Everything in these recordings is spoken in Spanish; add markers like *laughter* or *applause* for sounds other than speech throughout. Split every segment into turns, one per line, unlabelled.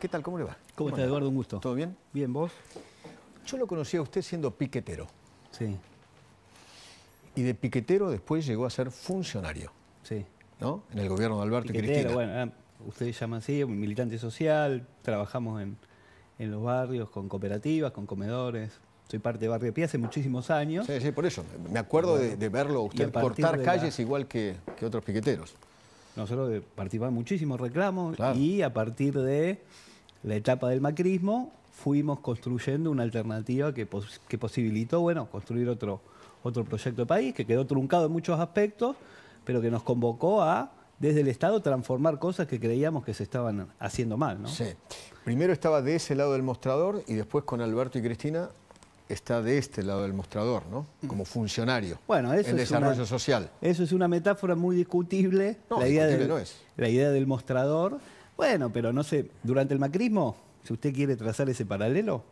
¿Qué tal? ¿Cómo le va? ¿Cómo, está, Eduardo? Un gusto. ¿Todo bien? Bien, ¿vos? Yo lo conocí a usted siendo piquetero. Sí. Y de piquetero después llegó a ser funcionario. Sí.
¿No? En el gobierno de Alberto y Cristina. bueno, ah, ustedes llaman así, militante social, trabajamos en, los barrios con cooperativas, con comedores. Soy parte de Barrio Pía hace
muchísimos años. Sí, sí, por eso. Me acuerdo de, verlo usted cortar calles igual que otros piqueteros
nosotros participamos muchísimos reclamos y a partir de la etapa del macrismo fuimos construyendo una alternativa que, posibilitó, bueno, construir otro, otro proyecto de país que quedó truncado en muchos aspectos, pero que nos convocó a, desde el Estado, transformar cosas que creíamos que se estaban haciendo mal, Sí.
Primero estaba de ese lado del mostrador y después con Alberto y Cristina está de este lado del mostrador, ¿no? Como funcionario. Bueno, eso en desarrollo social.
Eso es una metáfora muy discutible. la idea del, es. La idea del mostrador. Bueno, pero no sé, durante el macrismo, si usted quiere trazar ese paralelo,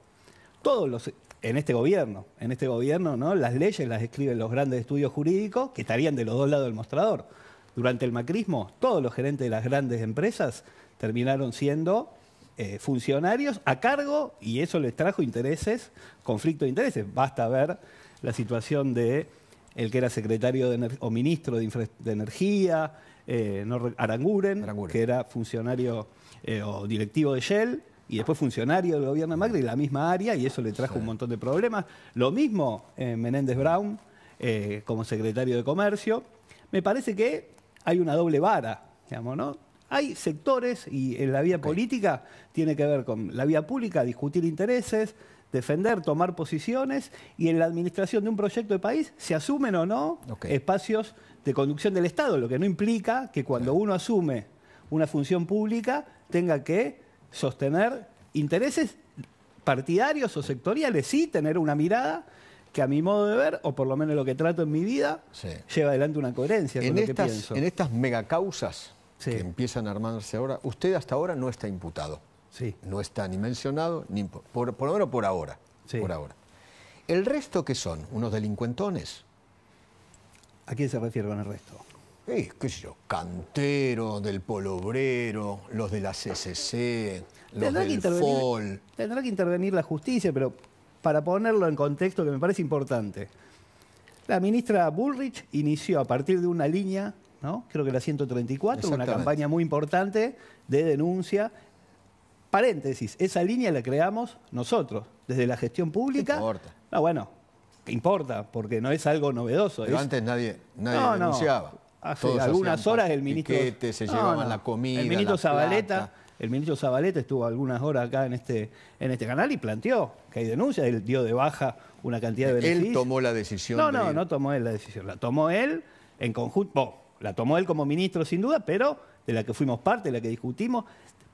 todos los en este gobierno, en este gobierno, ¿no? Las leyes las escriben los grandes estudios jurídicos que estarían de los dos lados del mostrador. Durante el macrismo, todos los gerentes de las grandes empresas terminaron siendo eh, funcionarios a cargo y eso les trajo intereses, conflicto de intereses. Basta ver la situación de el que era secretario o ministro de, Energía, eh, Aranguren, que era funcionario eh, o directivo de Shell, y después funcionario del gobierno de Macri, la misma área, y eso le trajo un montón de problemas. Lo mismo Menéndez Brown como secretario de Comercio. Me parece que hay una doble vara, digamos, ¿no? Hay sectores, y en eh, la vía política tiene que ver con la vía pública, discutir intereses, defender, tomar posiciones, y en la administración de un proyecto de país se asumen o no espacios de conducción del Estado, lo que no implica que cuando uno asume una función pública tenga que sostener intereses partidarios o sectoriales, sí tener una mirada
que a mi modo de ver, o por lo menos lo que trato en mi vida, lleva adelante una coherencia en con estas, lo que pienso. En estas megacausas, que empiezan a armarse ahora, usted hasta ahora no está imputado. Sí. No está ni mencionado, por, por lo menos por ahora. Por ahora. ¿El resto que son? ¿Unos delincuentones? ¿A quién se refiere con el resto? Cantero, qué yo, del polobrero... los de la CCC, los tendrá del
Tendrá que intervenir la justicia, pero para ponerlo en contexto que me parece importante. La ministra Bullrich inició a partir de una línea creo que la 134, una campaña muy importante de denuncia. Paréntesis, esa línea la creamos nosotros, desde la gestión pública. No importa? No, ah, bueno, importa, porque no es algo novedoso. Pero antes nadie, nadie denunciaba. Hace algunas horas el ministro... se la comida, El ministro Zabaleta... El ministro Zabaleta estuvo algunas horas acá en este, en este canal y planteó que hay denuncias, él dio de baja una cantidad de beneficios. Él tomó la
decisión. No, no, no
tomó él la decisión, la tomó él en conjunto la tomó él como ministro sin duda, pero de la que fuimos parte, de la que discutimos.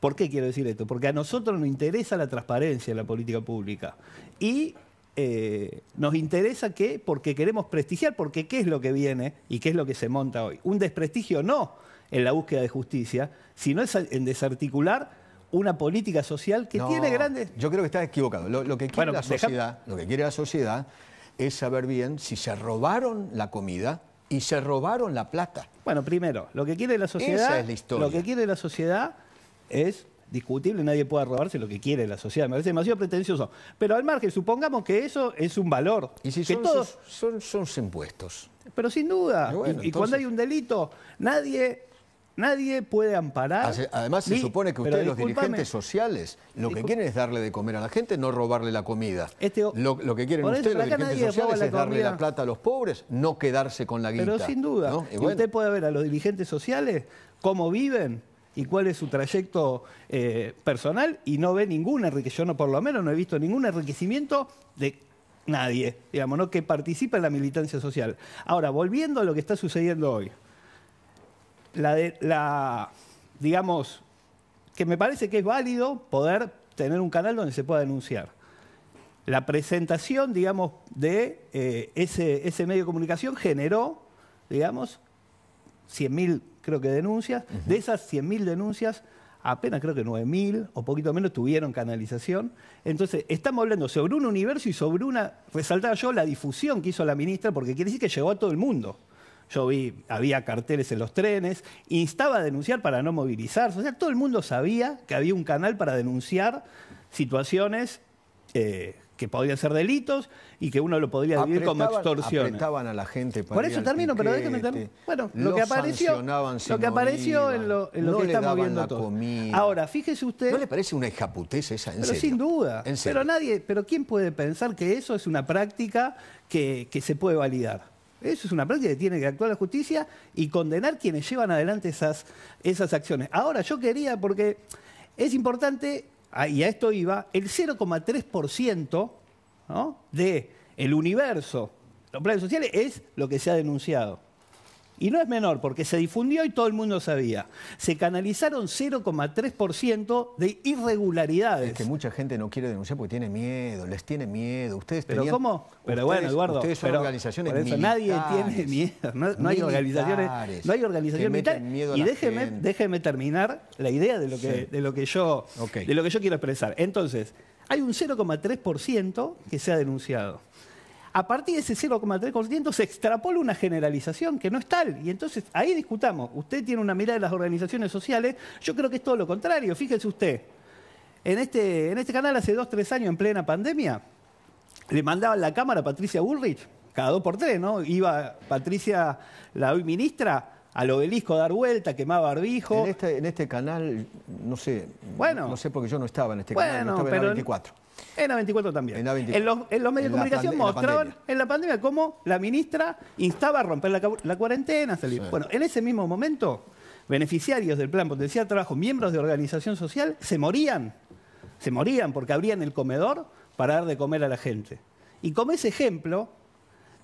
¿Por qué quiero decir esto? Porque a nosotros nos interesa la transparencia en la política pública. Y eh, nos interesa que, porque queremos prestigiar, porque qué es lo que viene y qué es lo que se monta hoy. Un desprestigio no en la búsqueda de justicia, sino en desarticular una política
social que tiene grandes... Yo creo que estás equivocado. Lo, que la sociedad, lo que quiere la sociedad es saber bien si se robaron la comida y se robaron la plata. Bueno, primero, lo que quiere la sociedad. es la historia. Lo que quiere la sociedad es discutible, nadie puede
robarse lo que quiere la sociedad. Me parece demasiado pretencioso. Pero al margen, supongamos que eso es un valor. Y si que son, todos...
son, son, impuestos. Pero sin duda.
y, cuando hay un delito, nadie Nadie puede amparar. Además, se supone que ustedes, los dirigentes
sociales, lo que quieren es darle de comer a la gente, no robarle la comida. Este lo, que quieren ustedes, los dirigentes sociales, es darle la plata a los pobres, no quedarse con la guita. Pero sin duda. Usted
puede ver a los dirigentes sociales cómo viven y cuál es su trayecto eh, personal y no ve ningún enriquecimiento, yo no por lo menos no he visto ningún enriquecimiento de nadie, digamos, que participa en la militancia social. Ahora, volviendo a lo que está sucediendo hoy la, de, la, digamos, que me parece que es válido poder tener un canal donde se pueda denunciar. La presentación, digamos, de eh, ese, medio de comunicación generó, digamos, 100.000, creo que, denuncias. De esas 100.000 denuncias, apenas creo que 9.000 o poquito menos tuvieron canalización. Entonces, estamos hablando sobre un universo y sobre una, resaltaba yo, la difusión que hizo la ministra, porque quiere decir que llegó a todo el mundo. Yo vi, había carteles en los trenes, instaba a denunciar para no movilizarse. O sea, todo el mundo sabía que había un canal para denunciar situaciones eh, que podían ser delitos y que uno lo podría
vivir como extorsión. Apretaban a la gente Por eso termino, pero déjeme
terminar. Bueno, lo que apareció, lo que apareció en lo, que está estamos todo Ahora,
fíjese usted. ¿No le parece una hijaputez esa? En pero sin
duda. Pero nadie, pero quién puede pensar que eso es una práctica que se puede validar. Eso es una práctica que tiene que actuar la justicia y condenar quienes llevan adelante esas, esas acciones. Ahora, yo quería, porque es importante, y a esto iba, el 0,3% ¿no? del universo los planes sociales es lo que se ha denunciado. Y no es menor, porque se difundió y todo el mundo sabía. Se canalizaron 0,3% de irregularidades.
Es que mucha gente no quiere denunciar porque tiene miedo, les tiene miedo. Ustedes ¿Pero cómo? Pero bueno, Eduardo. pero, Nadie tiene miedo. No, hay organizaciones, no hay organizaciones
militares. Y déjeme, terminar la idea de lo yo, de lo que yo quiero expresar. Entonces, hay un 0,3% que se ha denunciado a partir de ese 0,3% se extrapola una generalización que no es tal. Y entonces ahí discutamos. Usted tiene una mirada de las organizaciones sociales, yo creo que es todo lo contrario. Fíjese usted, en este, en este canal hace dos, tres años, en plena pandemia, le mandaban la cámara a Patricia Bullrich, cada dos por tres, ¿no? Iba Patricia, la hoy ministra, al obelisco
a dar vuelta, quemaba barbijo. En este, este canal, no sé. Bueno. No sé porque yo no estaba en este bueno, canal, no estaba en el 24. En la 24 también. En, la 24 en, los, medios de comunicación mostraban
en la pandemia cómo la ministra instaba a romper la, cuarentena, Bueno, en ese mismo momento, beneficiarios del Plan Potencial de Trabajo, miembros de organización social, se morían. Se morían porque abrían el comedor para dar de comer a la gente. Y como ese ejemplo,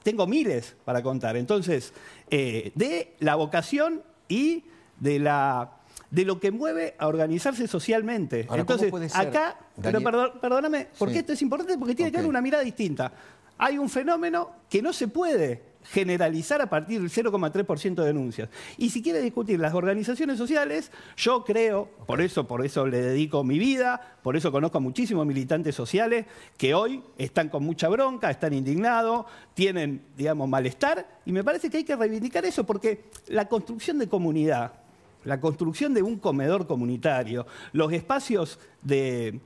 tengo miles para contar. Entonces, eh, de la vocación y de la de lo que mueve a organizarse socialmente. Entonces, acá, perdóname, porque qué esto es importante, porque tiene que haber una mirada distinta. Hay un fenómeno que no se puede generalizar a partir del 0,3% de denuncias. Y si quiere discutir las organizaciones sociales, yo creo, por eso, por eso le dedico mi vida, por eso conozco a muchísimos militantes sociales que hoy están con mucha bronca, están indignados, tienen, digamos, malestar, y me parece que hay que reivindicar eso, porque la construcción de comunidad, la construcción de un comedor comunitario, los espacios de,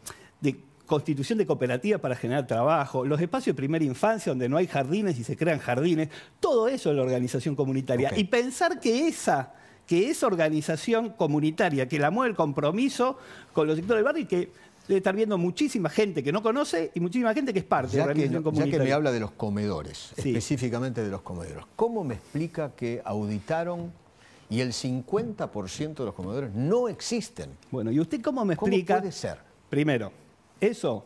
constitución de cooperativas para generar trabajo, los espacios de primera infancia donde no hay jardines y se crean jardines, todo eso es la organización comunitaria. Y pensar que esa que organización comunitaria, que la mueve el compromiso con los sectores del barrio y que debe estar viendo muchísima gente que no conoce y muchísima gente que es parte de la organización comunitaria. Ya que me habla
de los comedores, específicamente de los comedores, ¿cómo me explica que auditaron y el 50% de los comedores no existen. Bueno, ¿y usted cómo me explica? ¿Cómo puede ser?
Primero, eso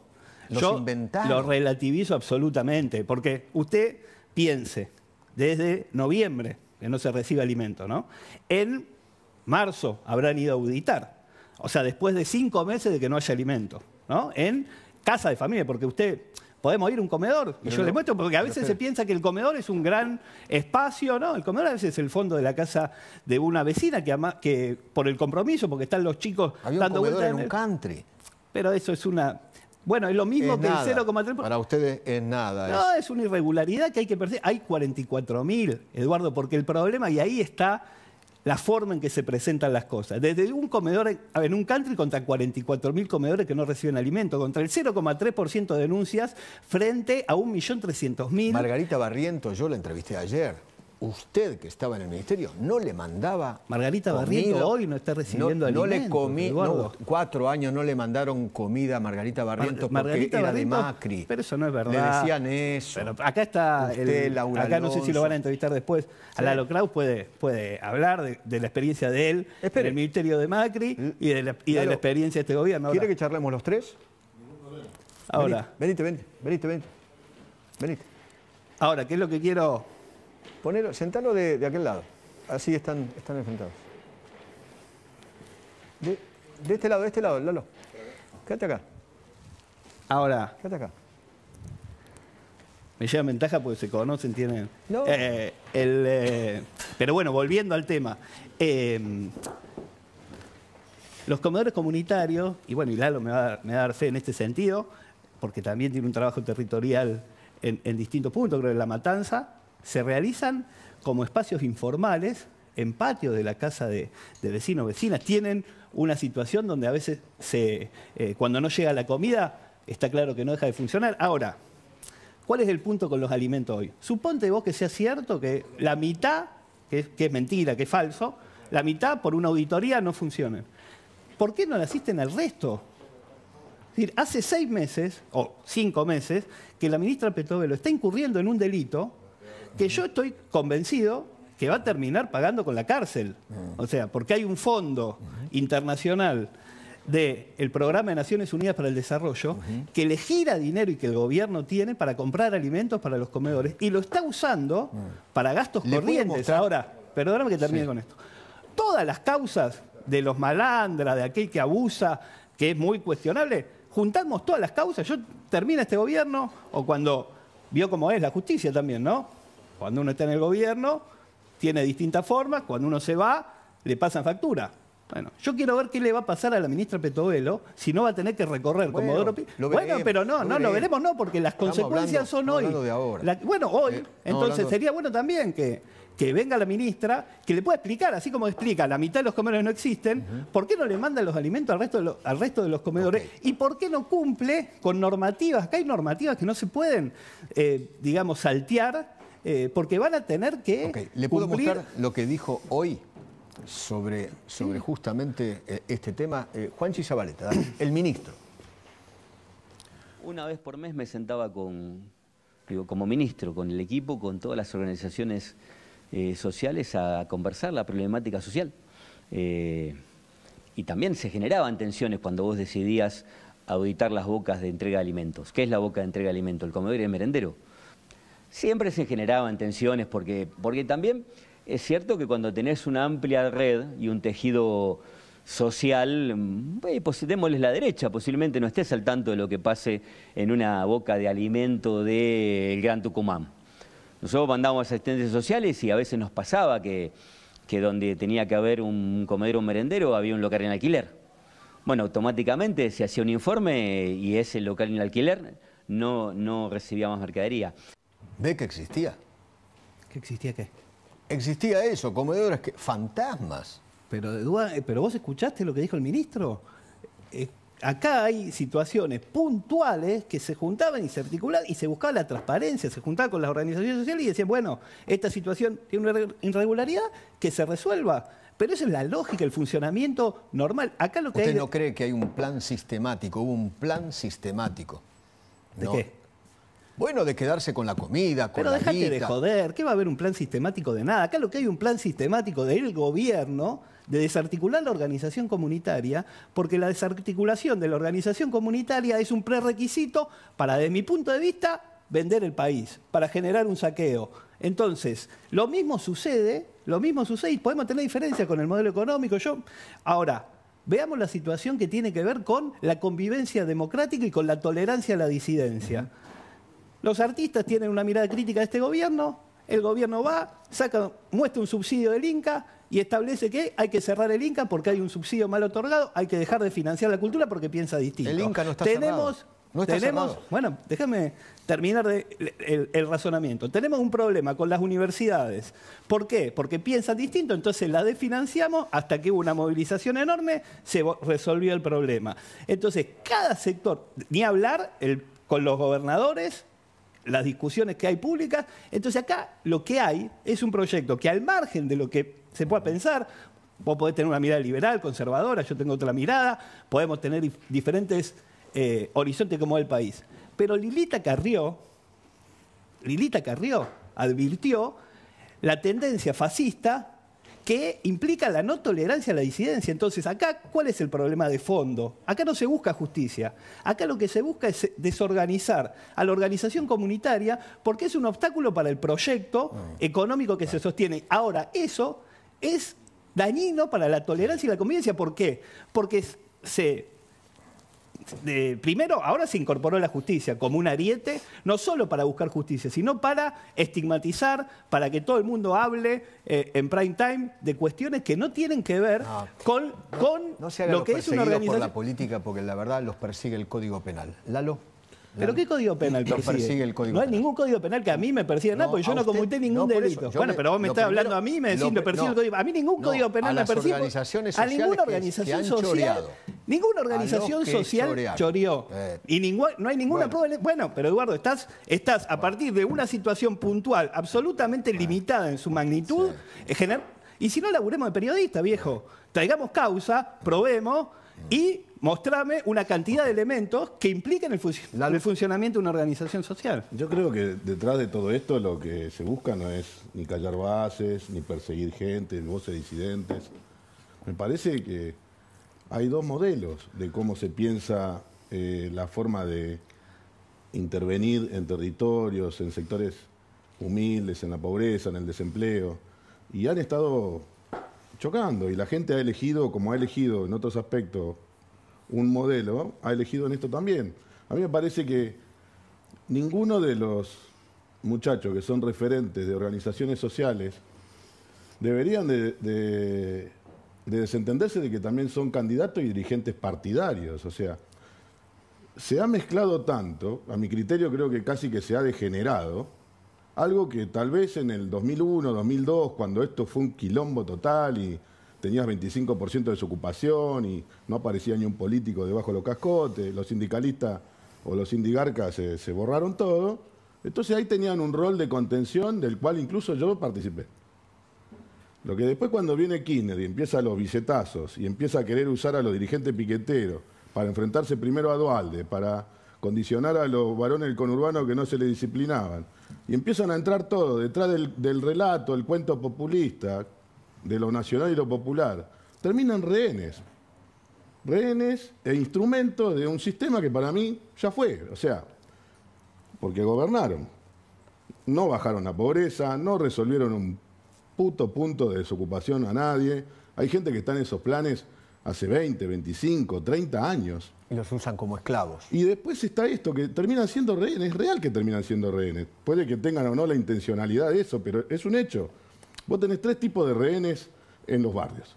yo lo
relativizo absolutamente, porque usted piense, desde noviembre que no se recibe alimento, ¿no? En marzo habrán ido a auditar, o sea, después de cinco meses de que no haya alimento, ¿no? En casa de familia, porque usted podemos ir a un comedor. Y yo les muestro, porque a veces se piensa que el comedor es un gran espacio, ¿no? El comedor a veces es el fondo de la casa de una vecina que, por el compromiso, porque están los chicos había dando vueltas. En, un country. Pero eso es una. Bueno, es lo mismo que el 0,3%. Para
ustedes es nada.
No, es. una irregularidad que hay que percibir. Hay 44.000, Eduardo, porque el problema, y ahí está la forma en que se presentan las cosas. Desde un comedor en un country contra mil comedores que no
reciben alimento, contra el 0,3% de denuncias frente a 1.300.000. Margarita Barriento, yo la entrevisté ayer usted que estaba en el ministerio no le mandaba.
Margarita Barriento hoy no está recibiendo no, no le comí,
cuatro años no le mandaron comida a Margarita Barriento porque era de Macri. Pero eso no es verdad. Le decían eso.
acá está usted, el, Acá no sé si lo van a entrevistar después. A Kraus puede, puede hablar de, la experiencia de él en el ministerio de Macri y de la, experiencia de este gobierno. ¿Quiere que charlemos los tres? Ahora.
Venite, venite, venite, venite. venite. Ahora, ¿qué es lo que quiero Ponelo, sentalo de, aquel lado. Así están, están enfrentados. De, este lado, de este lado, Lalo. Quédate
acá. Ahora. Quédate acá. Me lleva ventaja porque se conocen, tienen. No. Eh, eh, pero bueno, volviendo al tema. Eh, los comedores comunitarios, y bueno, y Lalo me va, a dar fe en este sentido, porque también tiene un trabajo territorial en, distintos puntos, creo en La Matanza, se realizan como espacios informales en patios de la casa de, de vecinos, vecinas. Tienen una situación donde a veces, eh, cuando no llega la comida, está claro que no deja de funcionar. Ahora, ¿cuál es el punto con los alimentos hoy? Suponte vos que sea cierto que la mitad, que es, mentira, que es falso, la mitad por una auditoría no funciona. ¿Por qué no le asisten al resto? decir, hace seis meses, o cinco meses, que la ministra Petovelo está incurriendo en un delito que yo estoy convencido que va a terminar pagando con la cárcel. Ah. O sea, porque hay un fondo internacional del programa de Naciones Unidas para el Desarrollo, que le gira dinero y que el gobierno tiene para comprar alimentos para los comedores y lo está usando ah. para gastos corrientes. Ahora, perdóname que termine con esto. Todas las causas de los malandras, de aquel que abusa, que es muy cuestionable, juntamos todas las causas. Yo termino este gobierno, o cuando vio cómo es la justicia también, ¿no? Cuando uno está en el gobierno, tiene distintas formas, cuando uno se va, le pasan factura. Bueno, yo quiero ver qué le va a pasar a la ministra Petovelo si no va a tener que recorrer bueno, Comodoro Bueno, pero no, no lo veremos no, porque las consecuencias son hoy. bueno, hoy. Eh, entonces sería bueno también que, que venga la ministra, que le pueda explicar, así como explica, la mitad de los comedores no existen, ¿por qué no le mandan los alimentos al resto de, al resto de los comedores? ¿Y por qué no cumple con normativas? Acá hay normativas que no se pueden, eh, digamos, saltear eh, porque van a tener que. Okay. ¿Le puedo mostrar
lo que dijo hoy sobre, sobre justamente eh, este tema eh, Juan Chizabaleta, *coughs* el ministro?
Una vez por mes me sentaba con, digo, como ministro, con el equipo, con todas las organizaciones sociales a conversar la problemática social. y también se generaban tensiones cuando vos decidías auditar las bocas de entrega de alimentos. ¿Qué es la boca de entrega de alimentos? El comedor y el merendero. Siempre se generaban tensiones porque, porque también es cierto que cuando tenés una amplia red y un tejido social, mm, eh, pues, démosles la derecha, posiblemente no estés al tanto de lo que pase en una boca de alimento del Gran Tucumán. Nosotros mandábamos asistentes sociales y a veces nos pasaba que, donde tenía que haber un comedero, un merendero, había un local en alquiler. Bueno, automáticamente se hacía un informe y ese local en alquiler no, no recibía más mercadería
ve que existía. ¿Que existía qué? Existía eso, comedores que, fantasmas. Pero, eh, pero vos escuchaste lo que dijo el ministro. Eh, acá hay
situaciones puntuales que se juntaban y se articulaban y se buscaba la transparencia, se juntaba con las organizaciones sociales y decían, bueno, esta situación tiene una irregularidad, que se resuelva. Pero esa es la lógica, el funcionamiento
normal. Acá ¿Usted no cree que hay un plan sistemático? Hubo un plan sistemático. ¿De qué? Bueno, de quedarse con la comida, con Pero la Pero de
joder, ¿qué va a haber un plan sistemático de nada? Acá lo que hay un plan sistemático del gobierno de desarticular la organización comunitaria, porque la desarticulación de la organización comunitaria es un prerequisito para, de mi punto de vista, vender el país, para generar un saqueo. Entonces, lo mismo sucede, lo mismo sucede y podemos tener diferencias con el modelo económico. Yo, ahora, veamos la situación que tiene que ver con la convivencia democrática y con la tolerancia a la disidencia. Los artistas tienen una mirada crítica de este gobierno, el gobierno va, saca, muestra un subsidio del Inca y establece que hay que cerrar el Inca porque hay un subsidio mal otorgado, hay que dejar de financiar la cultura porque piensa distinto. El Inca no está Tenemos, tenemos, bueno, déjame terminar el, razonamiento. Tenemos un problema con las universidades. ¿Por qué? Porque piensan distinto, entonces la desfinanciamos hasta que hubo una movilización enorme, se resolvió el problema. Entonces, cada sector, ni hablar con los gobernadores, las discusiones que hay públicas. Entonces acá lo que hay es un proyecto que al margen de lo que se pueda pensar, vos podés tener una mirada liberal, conservadora, yo tengo otra mirada, podemos tener diferentes eh, horizontes como el país. Pero Lilita Carrió, Lilita Carrió advirtió la tendencia fascista que implica la no tolerancia a la disidencia. Entonces, acá, ¿cuál es el problema de fondo? Acá no se busca justicia. Acá lo que se busca es desorganizar a la organización comunitaria porque es un obstáculo para el proyecto ah, económico que se sostiene. Ahora, eso es dañino para la tolerancia y la convivencia. ¿Por qué? Porque se primero, ahora se incorporó la justicia como un ariete, no solo para buscar justicia, sino para estigmatizar, para que todo el mundo hable eh, en prime time de cuestiones que no tienen
que ver con, con lo que es una organización. por la política, porque la verdad los persigue el Código Penal. Lalo. ¿Pero qué código penal persigue? no hay ningún código penal que a mí me persiga
nada, porque yo no comité ningún delito. Bueno, pero vos me estás hablando a mí y me decís, me persigue el código
A mí ningún código penal me persigue. a ninguna organización social. ninguna organización social choreó. Eh. Y no hay ninguna bueno. prueba. Bueno, pero Eduardo, estás, estás a partir de una situación puntual absolutamente limitada en su magnitud, eh, y si no, laburemos de periodista, viejo. Traigamos causa, probemos y mostrame una cantidad de elementos que impliquen el, funcionamiento de una organización social.
Yo creo que detrás de todo esto lo que se busca no es ni callar bases, ni perseguir gente, ni voces disidentes. Me parece que hay dos modelos de cómo se piensa eh, la forma de intervenir en territorios, en sectores humildes, en la pobreza, en el desempleo, y han estado chocando, y la gente ha elegido, como ha elegido en otros aspectos, un modelo, ha elegido en esto también. A mí me parece que ninguno de los muchachos que son referentes de organizaciones sociales deberían de, desentenderse de que también son candidatos y dirigentes partidarios. O sea, se ha mezclado tanto, a mi criterio creo que casi que se ha degenerado, algo que tal vez en el 2001, 2002, cuando esto fue un quilombo total y tenías 25% de desocupación y no aparecía ni un político debajo de los cascotes, los sindicalistas o los sindigarcas se, borraron todo. Entonces ahí tenían un rol de contención del cual incluso yo participé. Lo que después cuando viene Kirchner y empieza los billetazos y empieza a querer usar a los dirigentes piqueteros para enfrentarse primero a Dualde, para condicionar a los varones del conurbano que no se le disciplinaban. Y empiezan a entrar todo, detrás del relato, el cuento populista, de lo nacional y lo popular, terminan rehenes. Rehenes e instrumentos de un sistema que para mí ya fue. O sea, porque gobernaron. No bajaron la pobreza, no resolvieron un puto punto de desocupación a nadie. Hay gente que está en esos planes hace 20, 25, 30 años. Y los usan como esclavos. Y después está esto, que terminan siendo rehenes, es real que terminan siendo rehenes. Puede que tengan o no la intencionalidad de eso, pero es un hecho. Vos tenés tres tipos de rehenes en los barrios.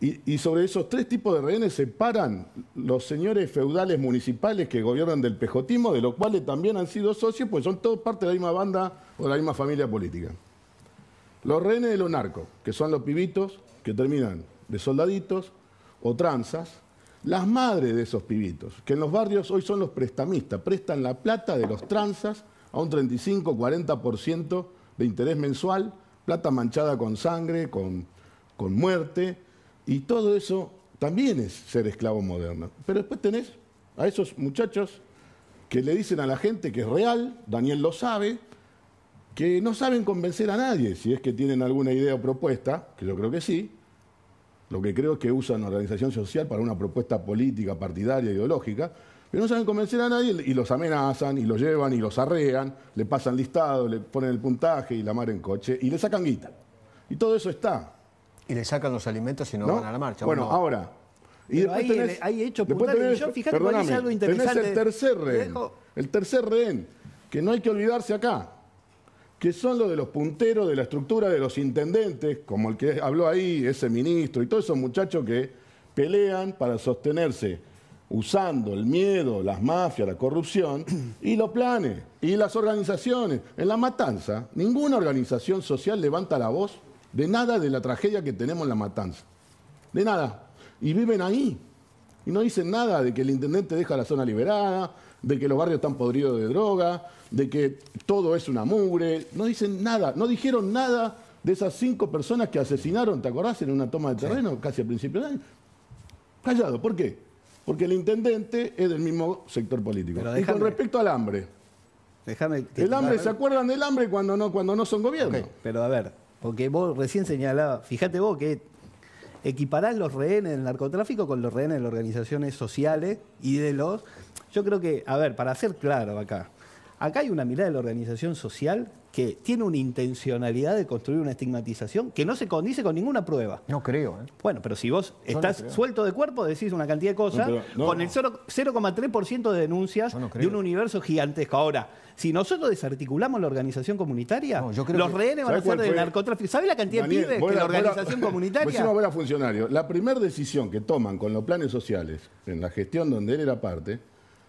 Y, sobre esos tres tipos de rehenes se paran los señores feudales municipales que gobiernan del pejotismo, de los cuales también han sido socios, pues son todos parte de la misma banda o de la misma familia política. Los rehenes de los narcos, que son los pibitos que terminan de soldaditos o tranzas, las madres de esos pibitos, que en los barrios hoy son los prestamistas, prestan la plata de los tranzas a un 35-40% de interés mensual plata manchada con sangre, con, muerte, y todo eso también es ser esclavo moderno. Pero después tenés a esos muchachos que le dicen a la gente que es real, Daniel lo sabe, que no saben convencer a nadie, si es que tienen alguna idea o propuesta, que yo creo que sí, lo que creo es que usan organización social para una propuesta política, partidaria, ideológica, pero no saben convencer a nadie y los amenazan, y los llevan, y los arrean, le pasan listado, le ponen el puntaje y la mar en coche, y le sacan guita. Y todo eso está. Y le sacan los alimentos y no, van a la marcha. Bueno, ahora. Y después hay, tenés, hecho fíjate cuál es algo interesante. Tenés el tercer rehén. El tercer rehén, que no hay que olvidarse acá que son los de los punteros de la estructura de los intendentes, como el que habló ahí, ese ministro, y todos esos muchachos que pelean para sostenerse usando el miedo, las mafias, la corrupción y los planes y las organizaciones. En la matanza, ninguna organización social levanta la voz de nada de la tragedia que tenemos en la matanza. De nada. Y viven ahí. Y no dicen nada de que el intendente deja la zona liberada, de que los barrios están podridos de droga, de que todo es una mugre. No dicen nada, no dijeron nada de esas cinco personas que asesinaron, ¿te acordás? En una toma de terreno casi a principio del año. Callado, ¿por qué? porque el intendente es del mismo sector político. y con respecto al hambre. Déjame el hambre, ¿se acuerdan del hambre cuando no, cuando no son gobierno? pero a ver, porque vos recién señalabas, fíjate vos que
equiparás los rehenes del narcotráfico con los rehenes de las organizaciones sociales y de los... Yo creo que, a ver, para ser claro acá, acá hay una mirada de la organización social que tiene una intencionalidad de construir una estigmatización que no se condice con ninguna prueba. No creo. ¿eh? Bueno, pero si vos estás suelto de cuerpo, decís una cantidad de cosas, con el 0,3% de denuncias de un universo gigantesco. Ahora, si nosotros desarticulamos la organización comunitaria, los rehenes van a ser de narcotráfico. ¿Sabés la cantidad de pibes que la, organización *laughs* comunitaria...? comunitaria?
Pues a funcionario. La primera decisión que toman con los planes sociales, en la gestión donde él era parte,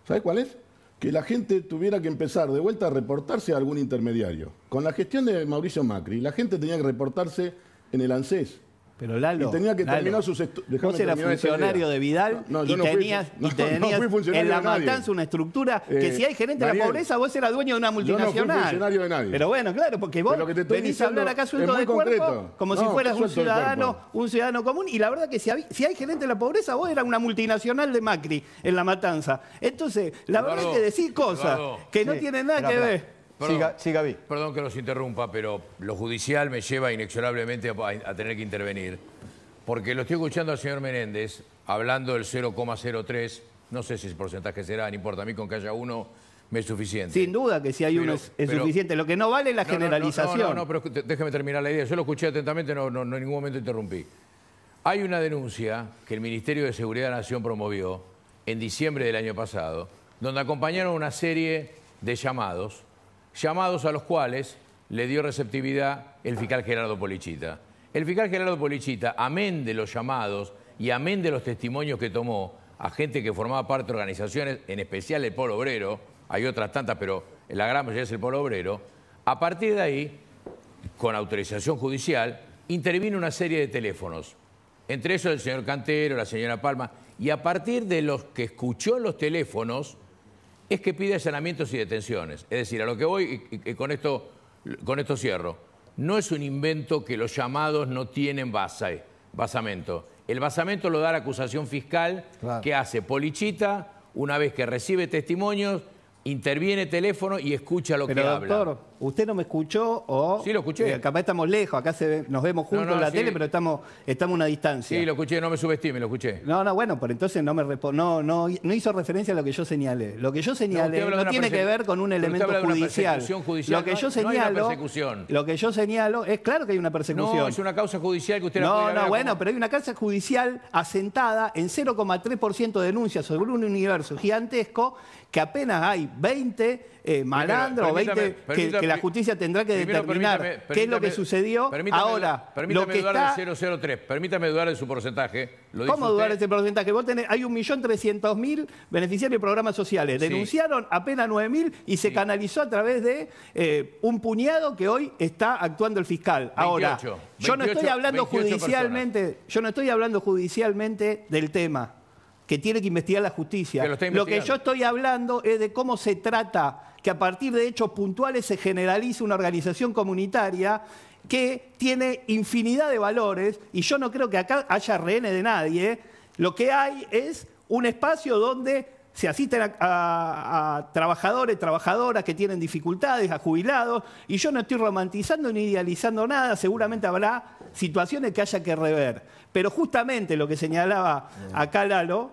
¿sabés cuál es? Y la gente tuviera que empezar de vuelta a reportarse a algún intermediario. Con la gestión de Mauricio Macri, la gente tenía que reportarse en el ANSES, pero Lalo, y tenía que terminar sus estudios. Vos eras funcionario de Vidal y, tenías, *laughs*
en la matanza una estructura que eh, si hay gerente de la pobreza, vos eras dueño de una multinacional. no fui funcionario de nadie. Pero bueno, claro, porque vos venís a hablar acá suelto de concreto. cuerpo como si fueras un ciudadano, un ciudadano común. Y la verdad que si, hay, si hay gerente de la pobreza, vos eras una multinacional de Macri en la matanza. Entonces, la verdad es que decís cosas que no tienen nada que ver. Perdón,
siga, Perdón que los interrumpa, pero lo judicial me lleva inexorablemente a, tener que intervenir. Porque lo estoy escuchando al señor Menéndez hablando del 0,03, no sé si el porcentaje será, no importa, a mí con que haya uno me es suficiente.
Sin duda que si hay uno es, suficiente, lo que no
vale es la generalización. No, no, pero déjeme terminar la idea, yo lo escuché atentamente, no, no, en ningún momento interrumpí. Hay una denuncia que el Ministerio de Seguridad de la Nación promovió en diciembre del año pasado, donde acompañaron una serie de llamados llamados a los cuales le dio receptividad el fiscal Gerardo Polichita. El fiscal Gerardo Polichita, amén de los llamados y amén de los testimonios que tomó a gente que formaba parte de organizaciones, en especial el Polo Obrero, hay otras tantas, pero la gran mayoría es el Polo Obrero, a partir de ahí, con autorización judicial, intervino una serie de teléfonos, entre ellos el señor Cantero, la señora Palma, y a partir de los que escuchó los teléfonos, es que pide allanamientos y detenciones. Es decir, a lo que voy, y, con, esto, con esto cierro, no es un invento que los llamados no tienen base, basamento. El basamento lo da la acusación fiscal que hace Polichita una vez que recibe testimonios interviene teléfono y escucha lo Pero que doctor,
¿Usted no me escuchó
o...? Sí, lo escuché. Eh, acá
estamos lejos, acá nos vemos juntos en la tele, pero estamos, estamos a una
distancia. Sí, lo escuché, no me subestime, lo escuché.
No, no, bueno, pero entonces no me no, no, hizo referencia a lo que yo señalé. Lo que yo señalé no, tiene que ver con un elemento judicial. persecución judicial. Lo que yo señalo... persecución. Lo que yo señalo es claro que hay una persecución. No, es
una causa judicial que usted No, no, bueno,
pero hay una causa judicial asentada en 0,3% de denuncias sobre un universo gigantesco que apenas hay 20 eh, malandros, 20 que, la justicia tendrá que determinar qué es lo que sucedió. Ahora, permítame dudar
del 003, permítame dudar de su porcentaje. ¿Cómo dudar de ese
porcentaje? Vos hay 1.300.000 beneficiarios de programas sociales. Denunciaron apenas 9.000 y se canalizó a través de eh, un puñado que hoy está actuando el fiscal. Ahora, yo no estoy hablando judicialmente, yo no estoy hablando judicialmente del tema que tiene que investigar la justicia. lo, que yo estoy hablando es de cómo se trata que a partir de hechos puntuales se generalice una organización comunitaria que tiene infinidad de valores y yo no creo que acá haya rehenes de nadie. Lo que hay es un espacio donde se asisten a, a, trabajadores, trabajadoras que tienen dificultades, a jubilados, y yo no estoy romantizando ni idealizando nada, seguramente habrá situaciones que haya que rever. Pero justamente lo que señalaba acá Lalo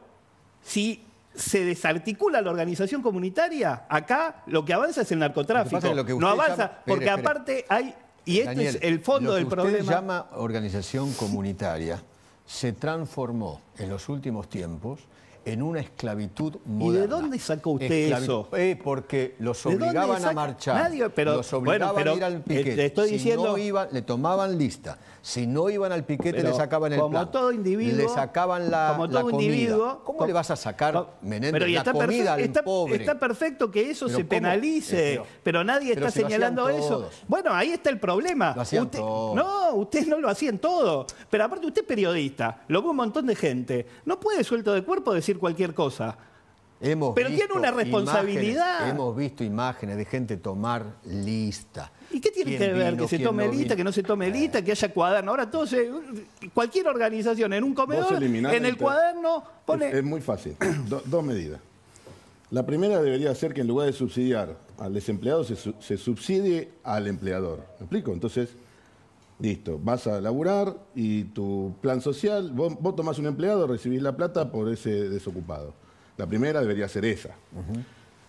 si se desarticula la organización comunitaria, acá lo que avanza es el narcotráfico. no avanza, porque aparte hay, y esto es el fondo lo que del usted llama
organización comunitaria se transformó en los últimos tiempos en una esclavitud moderna. ¿Y de dónde sacó usted eso? Eh, porque los obligaban a marchar, pero, los obligaban a ir al eh, piquete. Le le tomaban lista. Si no iban al piquete, le sacaban el como todo individuo... Le sacaban la, como todo Individuo, ¿Cómo le vas a sacar, la comida al está, pobre? Está
perfecto que eso se penalice, eh, pero, nadie está señalando eso. Bueno, ahí está el problema. usted, No, ustedes no lo hacían todo. Pero aparte, usted es
periodista, lo ve un montón de gente. No puede suelto de cuerpo decir cualquier cosa. Hemos pero tiene una responsabilidad. hemos visto imágenes de gente tomar lista.
¿Y qué tiene que ver que se tome lista, que no se tome lista, que haya cuaderno? Ahora entonces, cualquier
organización en un comedor, en el, cuaderno, pone... Es, muy fácil. *clears throat* dos medidas. La primera debería ser que en lugar de subsidiar al desempleado, se subsidie al empleador. ¿Me explico? Entonces, Listo, vas a laburar y tu plan social, vos, vos, tomás un empleado, recibís la plata por ese desocupado. La primera debería ser esa.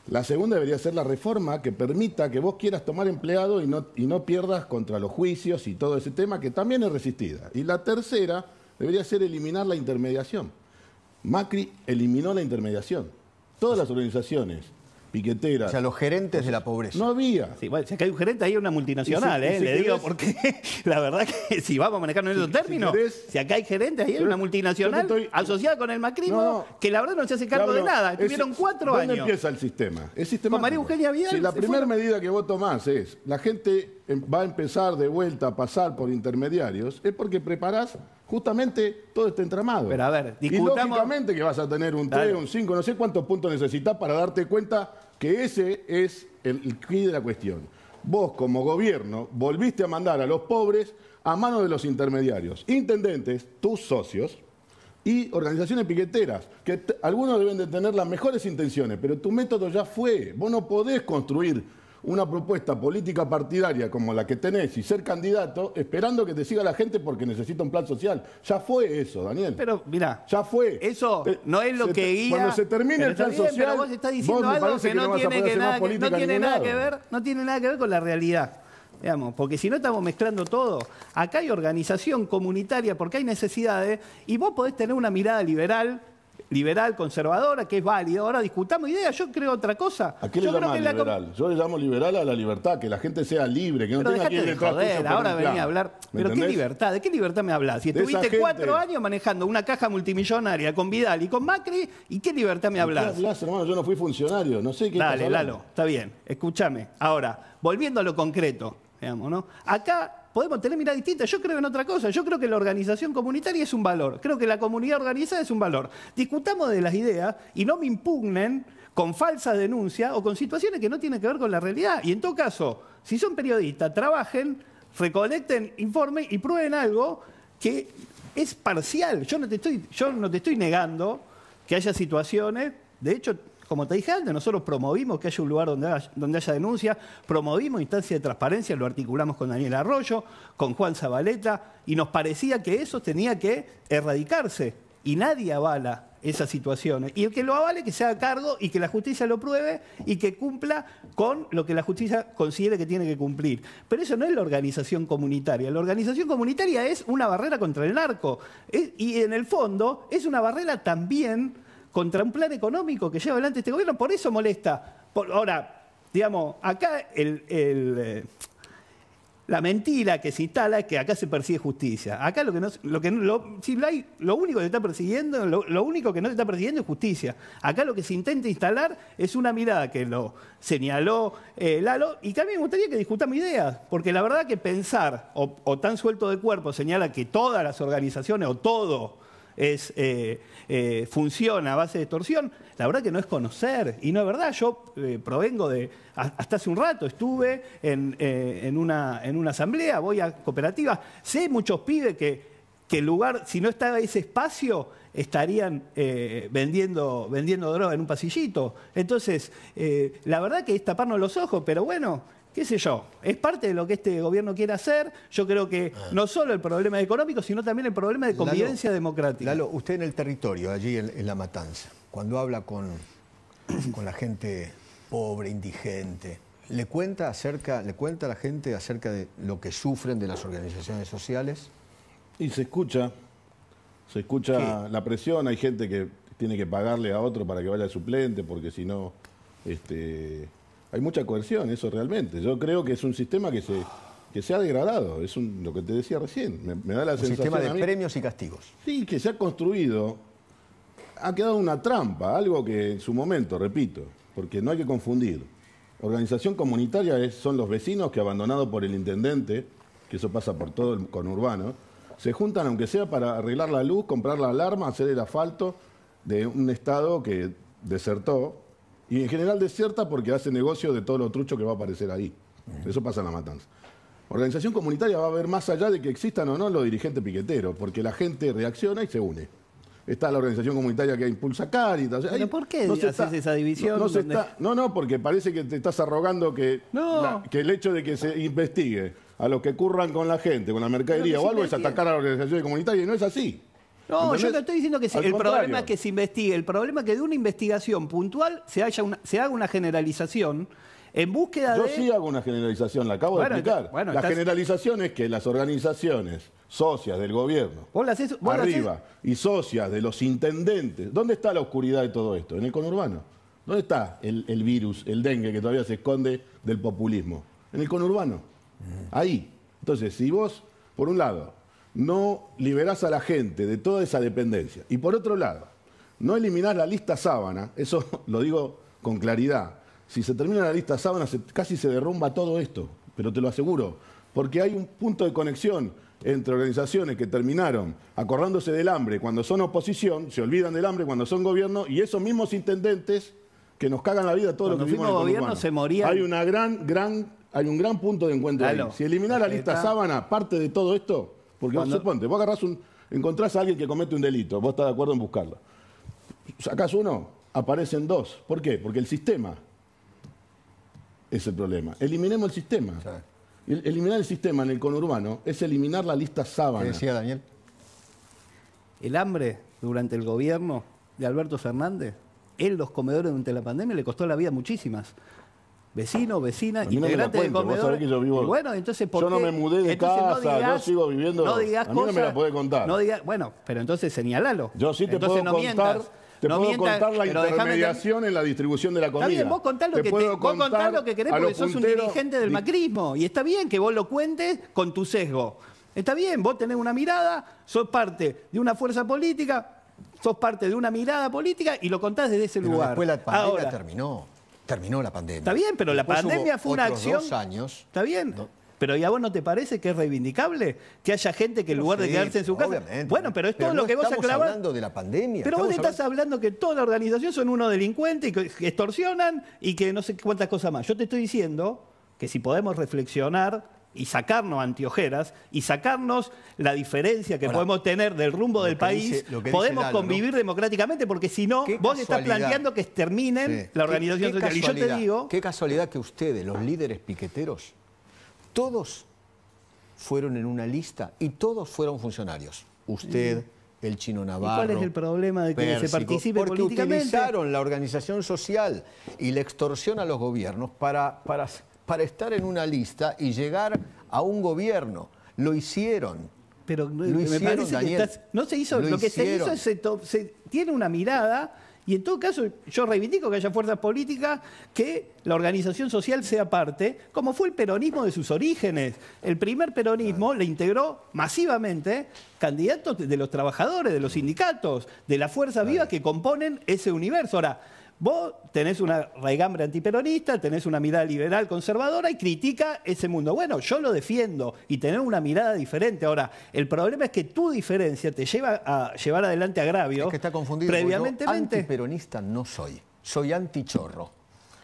La segunda debería ser la reforma que permita que vos quieras tomar empleado y no, y no pierdas contra los juicios y todo ese tema que también es resistida. Y la tercera debería ser eliminar la intermediación. Macri eliminó la intermediación. Todas las organizaciones piqueteras. O sea, los gerentes de la pobreza. No había. si acá hay un gerente, hay una
multinacional, ¿eh? le digo porque *laughs* la verdad que *laughs* si vamos a manejarnos en esos términos, si, acá hay gerentes, ahí hay una multinacional estoy... asociada con el macrismo, que la
verdad no se hace cargo de nada. Tuvieron cuatro años. ¿Dónde empieza el sistema? sistema. Con María Eugenia Vidal. Si la primera medida que vos tomás es la gente em, va a empezar de vuelta a pasar por intermediarios, es porque preparás justamente todo este entramado. a ver, Y lógicamente que vas a tener un 3, un 5, no sé cuántos puntos necesitas para darte cuenta que ese es el, quid de la cuestión. Vos como gobierno volviste a mandar a los pobres a manos de los intermediarios, intendentes, tus socios, y organizaciones piqueteras, que algunos deben de tener las mejores intenciones, pero tu método ya fue, vos no podés construir una propuesta política partidaria como la que tenés y ser candidato esperando que te siga la gente porque necesita un plan social. Ya fue eso, Daniel. Pero mira, ya fue.
Eso eh, no es lo que hizo. Cuando se termine el plan social, vos estás diciendo algo que, no, tiene, nada, que, ver, no tiene nada que ver con la realidad. veamos porque si no estamos mezclando todo. Acá hay organización comunitaria porque hay necesidades y vos podés tener una mirada liberal liberal, conservadora, que es válido. Ahora discutamos ideas, yo creo otra cosa. ¿A qué le yo liberal?
Yo le llamo liberal a la libertad, que la gente sea libre, que no tenga que ahora venía a hablar. ¿Pero qué libertad?
¿De qué libertad me hablas? Si estuviste cuatro años manejando una caja multimillonaria con Vidal y con Macri, ¿y qué libertad me hablas? hermano? Yo no fui funcionario, no sé qué Dale, Lalo, está bien, escúchame. Ahora, volviendo a lo concreto, digamos, ¿no? Acá podemos tener miradas distinta. Yo creo en otra cosa. Yo creo que la organización comunitaria es un valor. Creo que la comunidad organizada es un valor. Discutamos de las ideas y no me impugnen con falsas denuncias o con situaciones que no tienen que ver con la realidad. Y en todo caso, si son periodistas, trabajen, recolecten informes y prueben algo que es parcial. Yo no te estoy, yo no te estoy negando que haya situaciones. De hecho, como te dije antes, nosotros promovimos que haya un lugar donde haya, denuncia, promovimos instancias de transparencia, lo articulamos con Daniel Arroyo, con Juan Zabaleta, y nos parecía que eso tenía que erradicarse. Y nadie avala esas situaciones. Y el que lo avale, que sea haga cargo y que la justicia lo pruebe y que cumpla con lo que la justicia considere que tiene que cumplir. Pero eso no es la organización comunitaria. La organización comunitaria es una barrera contra el narco. y en el fondo es una barrera también contra un plan económico que lleva adelante este gobierno, por eso molesta. ahora, digamos, acá eh, la mentira que se instala es que acá se persigue justicia. Acá lo que no, lo que lo único que está persiguiendo, lo, único que no se está persiguiendo es justicia. Acá lo que se intenta instalar es una mirada que lo señaló eh, Lalo y también me gustaría que discutamos ideas, porque la verdad que pensar o tan suelto de cuerpo señala que todas las organizaciones o todo es, eh, eh, funciona a base de extorsión, la verdad que no es conocer. Y no es verdad, yo eh, provengo de, hasta hace un rato estuve en, en, una, asamblea, voy a cooperativas, sé muchos pibes que, el lugar, si no estaba ese espacio, estarían vendiendo, vendiendo droga en un pasillito. Entonces, la verdad que es taparnos los ojos, pero bueno, qué sé yo, es parte de lo que este gobierno quiere hacer. Yo creo que ah. no solo el problema económico, sino también el problema de convivencia
democrática. Lalo, usted en el territorio, allí en, La Matanza, cuando habla con, con, la gente pobre, indigente, ¿le cuenta, acerca, ¿le cuenta a la gente acerca de lo que sufren de las organizaciones sociales? Y se escucha,
se escucha la presión, hay gente que tiene que pagarle a otro para que vaya al suplente, porque si no... Este, hay mucha coerción, eso realmente. Yo creo que es un sistema que se, que se ha degradado, es lo que te decía recién. Me, da la un sistema de premios y castigos. Sí, que se ha construido, ha quedado una trampa, algo que en su momento, repito, porque no hay que confundir. Organización comunitaria es, son los vecinos que abandonados por el intendente, que eso pasa por todo el conurbano, se juntan aunque sea para arreglar la luz, comprar la alarma, hacer el asfalto de un Estado que desertó y en general desierta porque hace negocio de todo lo trucho que va a aparecer ahí. Eso pasa en la matanza. Organización comunitaria va a ver más allá de que existan o no los dirigentes piqueteros, porque la gente reacciona y se une. Está la organización comunitaria que impulsa Caritas. por qué no haces esa división? No, no, porque parece que te estás arrogando que, que el hecho de que se investigue a los que curran con la gente, con la mercadería o algo, es atacar a la organización comunitaria y no es así.
No, yo te estoy diciendo que el problema es que se investigue, el problema es que de una investigación puntual se,
haga una generalización en búsqueda de... Yo sí hago una generalización, la acabo de explicar. la generalización es que las organizaciones socias del gobierno, por arriba, y socias de los intendentes, ¿dónde está la oscuridad de todo esto? En el conurbano. ¿Dónde está el virus, el dengue que todavía se esconde del populismo? En el conurbano. Ahí. Entonces, si vos, por un lado, no liberás a la gente de toda esa dependencia. Y por otro lado, no eliminás la lista sábana, eso *laughs* lo digo con claridad. Si se termina la lista sábana, casi se derrumba todo esto, pero te lo aseguro, porque hay un punto de conexión entre organizaciones que terminaron acordándose del hambre cuando son oposición, se olvidan del hambre cuando son gobierno, y esos mismos intendentes que nos cagan la vida todo lo que fuimos gobierno se Hay una hay un gran punto de encuentro ahí. Si eliminar la lista sábana, parte de todo esto, porque suponte, vos agarrás un, encontrás a alguien que comete un delito, vos estás de acuerdo en buscarlo. Sacás uno, aparecen dos. ¿Por qué? Porque el sistema es el problema. Eliminemos el sistema. eliminar el sistema en el conurbano es eliminar la lista sábana. decía Daniel? El hambre durante el gobierno de Alberto Fernández, en los comedores durante la
pandemia le costó la vida muchísimas vecino, vecina, integrante del comedor. yo bueno, entonces ¿por Yo no me mudé de casa, yo sigo viviendo. No digas a mí no me la puede contar. No bueno, pero
entonces señalalo. Yo sí te puedo contar. Te puedo contar la intermediación en la distribución de la comida. Está vos contás lo, que, te, vos lo que querés porque sos un dirigente del
macrismo. Y está bien que vos lo cuentes con tu sesgo. Está bien, vos tenés una mirada, sos parte de una fuerza política, sos parte de una mirada política y lo contás desde ese lugar. Después la pandemia
terminó terminó la pandemia. Está bien, pero la pandemia fue una acción. Dos años.
Está bien. Pero ¿y a vos no te parece que es reivindicable que haya gente que en lugar de quedarse en su casa... Bueno, pero es todo lo que vos aclavas... hablando
de la pandemia. Pero vos estás
hablando... hablando... que toda la organización son unos delincuentes y que extorsionan y que no sé cuántas cosas más. Yo te estoy diciendo que si podemos reflexionar y sacarnos antiojeras y sacarnos la diferencia que podemos tener del rumbo del país, podemos convivir democráticamente, porque si no, vos estás planteando que exterminen la organización ¿Qué, social. Y yo te digo...
Qué casualidad que ustedes, los líderes piqueteros, todos fueron en una lista y todos fueron funcionarios. Usted... El chino Navarro. ¿Cuál es el
problema de que se participe porque políticamente?
utilizaron la organización social y la extorsión a los gobiernos para, para para estar en una lista y llegar a un gobierno. Lo hicieron. Pero lo eh, hicieron, no se hizo, lo, que se hizo es, se,
eh, se, tiene una mirada y en todo caso yo reivindico que haya fuerzas políticas que la organización social sea parte, como fue el peronismo de sus orígenes. El primer peronismo le integró masivamente candidatos de los trabajadores, de los sindicatos, de la fuerza viva que componen ese universo. Ahora, Vos tenés una raigambre antiperonista, tenés una mirada liberal conservadora y critica ese mundo. Bueno, yo lo defiendo y tener una mirada diferente. Ahora, el problema es que tu diferencia te lleva
a llevar adelante agravio. Es que está confundido. Previamente. antiperonista no soy, soy antichorro.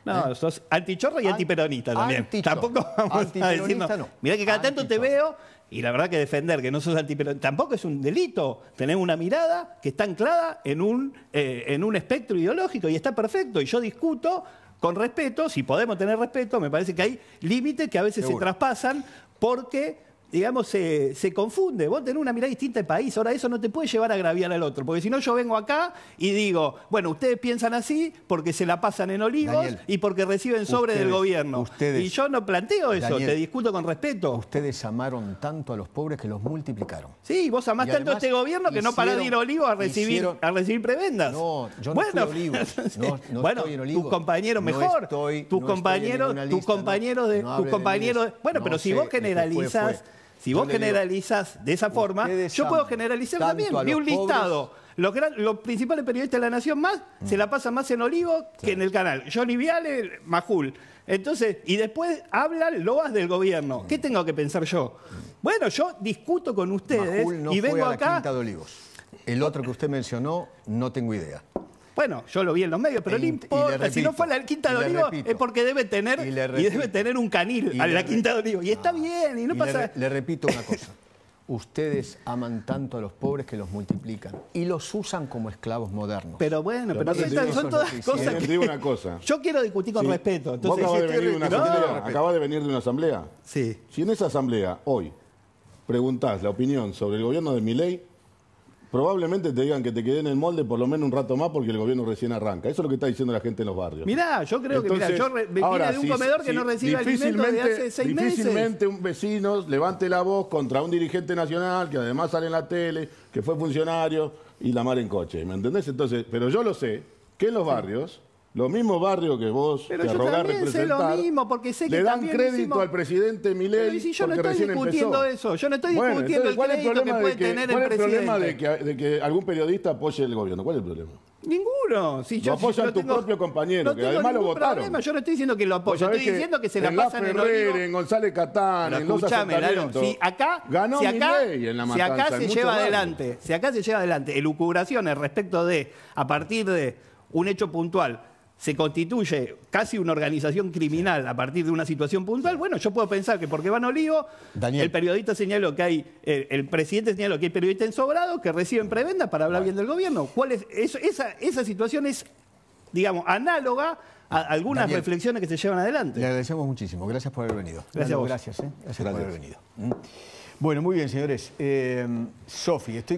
No, ¿Eh? sos antichorro y antiperonista también. Antichorro. Tampoco vamos antiperonista No.
Mira que cada tanto te veo y la verdad que defender que no sos antiperonista tampoco es un delito. Tener una mirada que está anclada eh, en un, espectro ideológico y está perfecto. Y yo discuto con respeto, si podemos tener respeto, me parece que hay límites que a veces se traspasan porque digamos, se, confunde. Vos tenés una mirada distinta del país. Ahora, eso no te puede llevar a agraviar al otro. Porque si no, yo vengo acá y digo, bueno, ustedes piensan así porque se la pasan
en olivos y porque reciben sobre del gobierno. y yo no planteo eso, te discuto con respeto. Ustedes amaron tanto a los pobres que los multiplicaron. Sí, vos amás tanto a este gobierno que no parás de ir a olivos a recibir, a recibir prebendas. No, yo no bueno, *laughs* en olivos. bueno, tus
compañeros mejor. tus compañeros, tus compañeros de. tus compañeros bueno, pero si vos generalizas si vos generalizas de esa forma, yo puedo generalizar también. Vi un listado. Los, principales periodistas de la nación más mm. se la pasan más en Olivo que en el canal. Johnny Viale, Majul. Entonces, y después hablan loas del gobierno. Mm. ¿Qué
tengo que pensar yo? Mm. Bueno, yo discuto con ustedes y vengo a la Olivos. El otro que usted mencionó, no tengo idea. Bueno, yo lo vi en los medios, pero no importa. si no fue a la Quinta de Olivo, es porque debe tener, y, debe tener un canil a la Quinta de Olivo. Y está bien, y no pasa... Le, le repito una cosa. Ustedes aman tanto a los pobres que los multiplican y los usan como esclavos modernos. Pero bueno, pero son, todas cosas que... *laughs* Yo quiero discutir con respeto. Entonces, acabas, de venir de una asamblea,
de venir de una asamblea. Sí. Si en esa asamblea hoy preguntás la opinión sobre el gobierno de ley probablemente te digan que te quedé en el molde por lo menos un rato más porque el gobierno recién arranca. Eso es lo que está diciendo la gente en los barrios. Mirá, yo creo que mirá, yo de un comedor que no recibe alimento desde hace seis meses. Difícilmente un vecino levante la voz contra un dirigente nacional que además sale en la tele, que fue funcionario y la mar en coche. ¿Me entendés? Entonces, pero yo lo sé, que en los barrios los mismos barrios que vos pero yo también sé lo mismo
porque sé que le dan crédito al
presidente Milei. Pero si yo no estoy discutiendo eso, yo no estoy discutiendo el crédito que puede tener el presidente. ¿Cuál es el problema de que, algún periodista apoye el gobierno? ¿Cuál es el problema? Ninguno. Si lo apoyan tu propio compañero, que además lo votaron. Problema. Yo no estoy diciendo que lo apoyo, estoy diciendo que se la pasan en en González Catán, en los si acá, ganó si acá, si acá se lleva adelante,
si acá se lleva adelante elucubraciones respecto de, a partir de un hecho puntual, se constituye casi una organización criminal a partir de una situación puntual, bueno, yo puedo pensar que porque van Olivo, el periodista señaló que hay, el, presidente señaló que hay periodistas ensobrados que reciben prebendas para hablar bien del gobierno. ¿Cuál es, esa, situación es, digamos, análoga a algunas
reflexiones que se llevan adelante. Le agradecemos muchísimo. Gracias por haber venido. Gracias, gracias, ¿eh? gracias, por haber venido. ¿Mm? Bueno, muy bien, señores. Eh, Sofi, estoy.